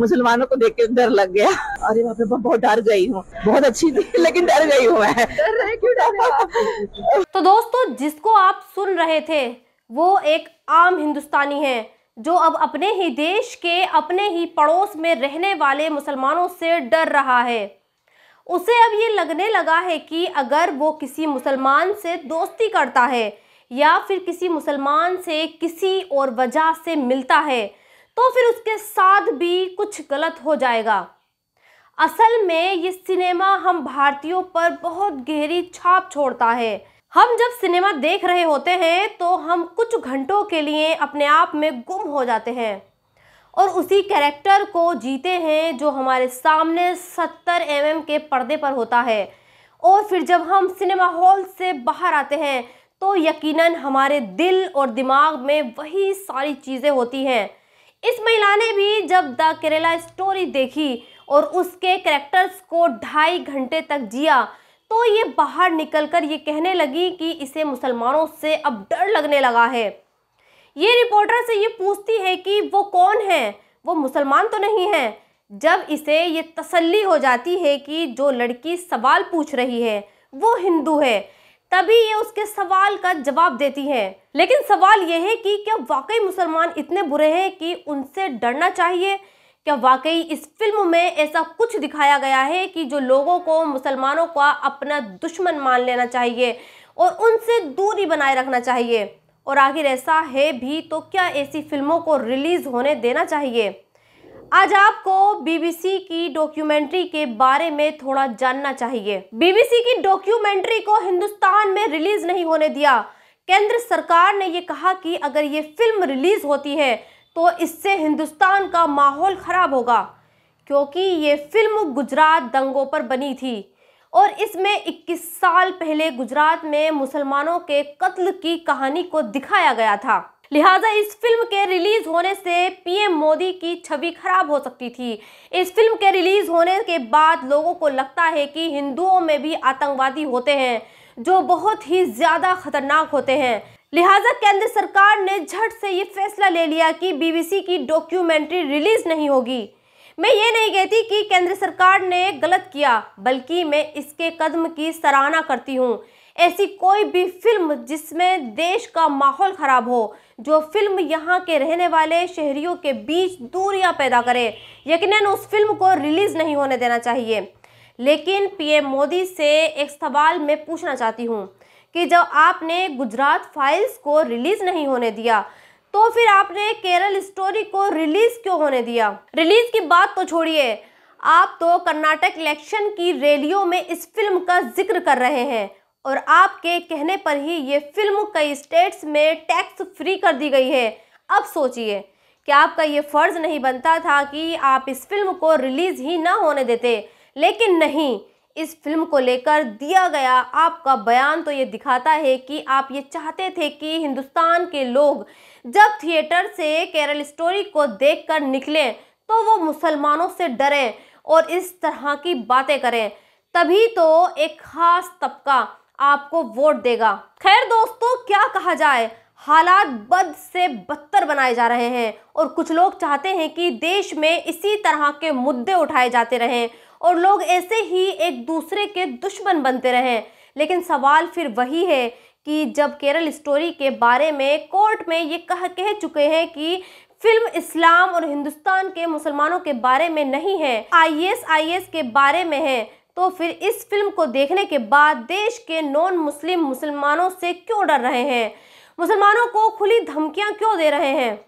मुसलमानों को देख के डर लग गया अरे बाप पे बहुत डर गई हूँ बहुत अच्छी थी लेकिन डर गई हूँ मैं डर रहे क्यों डर तो दोस्तों जिसको आप सुन रहे थे वो एक आम हिंदुस्तानी है जो अब अपने ही देश के अपने ही पड़ोस में रहने वाले मुसलमानों से डर रहा है उसे अब ये लगने लगा है कि अगर वो किसी मुसलमान से दोस्ती करता है या फिर किसी मुसलमान से किसी और वजह से मिलता है तो फिर उसके साथ भी कुछ गलत हो जाएगा असल में ये सिनेमा हम भारतीयों पर बहुत गहरी छाप छोड़ता है हम जब सिनेमा देख रहे होते हैं तो हम कुछ घंटों के लिए अपने आप में गुम हो जाते हैं और उसी कैरेक्टर को जीते हैं जो हमारे सामने सत्तर एम mm के पर्दे पर होता है और फिर जब हम सिनेमा हॉल से बाहर आते हैं तो यकीनन हमारे दिल और दिमाग में वही सारी चीज़ें होती हैं इस महिला ने भी जब द केरला स्टोरी देखी और उसके करेक्टर्स को ढाई घंटे तक जिया तो ये बाहर निकलकर ये कहने लगी कि इसे मुसलमानों से अब डर लगने लगा है ये रिपोर्टर से ये पूछती है कि वो कौन है वो मुसलमान तो नहीं है जब इसे ये तसल्ली हो जाती है कि जो लड़की सवाल पूछ रही है वो हिंदू है तभी ये उसके सवाल का जवाब देती है लेकिन सवाल यह है कि क्या वाकई मुसलमान इतने बुरे हैं कि उनसे डरना चाहिए क्या वाकई इस फिल्म में ऐसा कुछ दिखाया गया है कि जो लोगों को मुसलमानों का अपना दुश्मन मान लेना चाहिए और उनसे दूरी बनाए रखना चाहिए और आखिर ऐसा है भी तो क्या ऐसी फिल्मों को रिलीज़ होने देना चाहिए आज आपको बीबीसी की डॉक्यूमेंट्री के बारे में थोड़ा जानना चाहिए बीबीसी की डॉक्यूमेंट्री को हिंदुस्तान में रिलीज नहीं होने दिया केंद्र सरकार ने यह कहा कि अगर ये फिल्म रिलीज होती है तो इससे हिंदुस्तान का माहौल खराब होगा क्योंकि ये फिल्म गुजरात दंगों पर बनी थी और इसमें 21 साल पहले गुजरात में मुसलमानों के कत्ल की कहानी को दिखाया गया था लिहाजा इस फिल्म के रिलीज होने से पीएम मोदी की छवि खराब हो सकती थी इस फिल्म के रिलीज होने के बाद लोगों को लगता है कि हिंदुओं में भी आतंकवादी होते हैं जो बहुत ही ज़्यादा खतरनाक होते हैं लिहाजा केंद्र सरकार ने झट से ये फैसला ले लिया कि बीबीसी की डॉक्यूमेंट्री रिलीज नहीं होगी मैं ये नहीं कहती कि केंद्र सरकार ने गलत किया बल्कि मैं इसके कदम की सराहना करती हूँ ऐसी कोई भी फिल्म जिसमें देश का माहौल ख़राब हो जो फिल्म यहाँ के रहने वाले शहरियों के बीच दूरियां पैदा करे यकीन उस फिल्म को रिलीज़ नहीं होने देना चाहिए लेकिन पीएम मोदी से एक सवाल मैं पूछना चाहती हूँ कि जब आपने गुजरात फाइल्स को रिलीज़ नहीं होने दिया तो फिर आपने केरल स्टोरी को रिलीज़ क्यों होने दिया रिलीज़ की बात तो छोड़िए आप तो कर्नाटक इलेक्शन की रैलियों में इस फिल्म का जिक्र कर रहे हैं और आपके कहने पर ही ये फिल्म कई स्टेट्स में टैक्स फ्री कर दी गई है अब सोचिए क्या आपका ये फ़र्ज़ नहीं बनता था कि आप इस फिल्म को रिलीज़ ही ना होने देते लेकिन नहीं इस फिल्म को लेकर दिया गया आपका बयान तो ये दिखाता है कि आप ये चाहते थे कि हिंदुस्तान के लोग जब थिएटर से केरल स्टोरी को देखकर निकलें तो वो मुसलमानों से डरें और इस तरह की बातें करें तभी तो एक ख़ास तबका आपको वोट देगा खैर दोस्तों क्या कहा जाए हालात बद से बदतर बनाए जा रहे हैं और कुछ लोग चाहते हैं कि देश में इसी तरह के मुद्दे उठाए जाते रहें और लोग ऐसे ही एक दूसरे के दुश्मन बनते रहें लेकिन सवाल फिर वही है कि जब केरल स्टोरी के बारे में कोर्ट में ये कह कह चुके हैं कि फिल्म इस्लाम और हिंदुस्तान के मुसलमानों के बारे में नहीं है आईएसआईएस के बारे में है तो फिर इस फिल्म को देखने के बाद देश के नॉन मुस्लिम मुसलमानों से क्यों डर रहे हैं मुसलमानों को खुली धमकियां क्यों दे रहे हैं